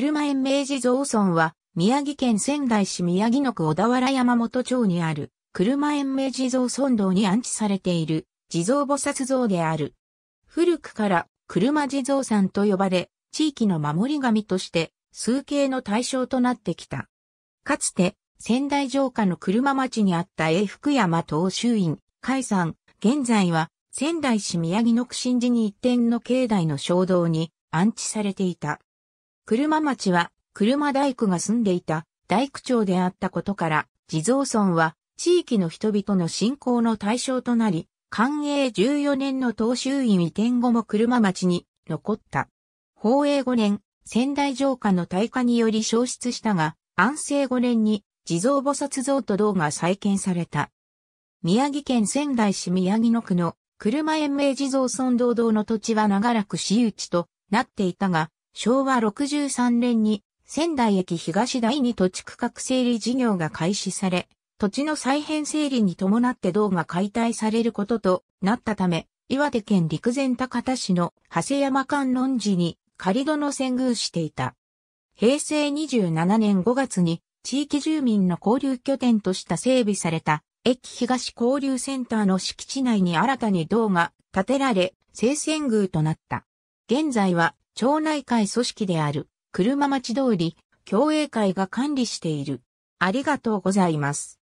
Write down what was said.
車園明治蔵村は、宮城県仙台市宮城野区小田原山本町にある、車園明治蔵村道に安置されている、地蔵菩薩像である。古くから、車地蔵山と呼ばれ、地域の守り神として、数形の対象となってきた。かつて、仙台城下の車町にあった永福山東州院、海山、現在は、仙台市宮城野区新寺に一点の境内の衝動に安置されていた。車町は、車大工が住んでいた大工町であったことから、地蔵村は地域の人々の信仰の対象となり、寛永14年の東州院移転後も車町に残った。宝永5年、仙台城下の大火により消失したが、安政5年に地蔵菩薩像と銅が再建された。宮城県仙台市宮城野区の車延命地蔵村堂々の土地は長らく私有地となっていたが、昭和63年に仙台駅東第二土地区画整理事業が開始され、土地の再編整理に伴って道が解体されることとなったため、岩手県陸前高田市の長谷山観音寺に仮戸の遷宮していた。平成27年5月に地域住民の交流拠点とした整備された駅東交流センターの敷地内に新たに道が建てられ、聖遷宮となった。現在は町内会組織である、車町通り、共栄会が管理している。ありがとうございます。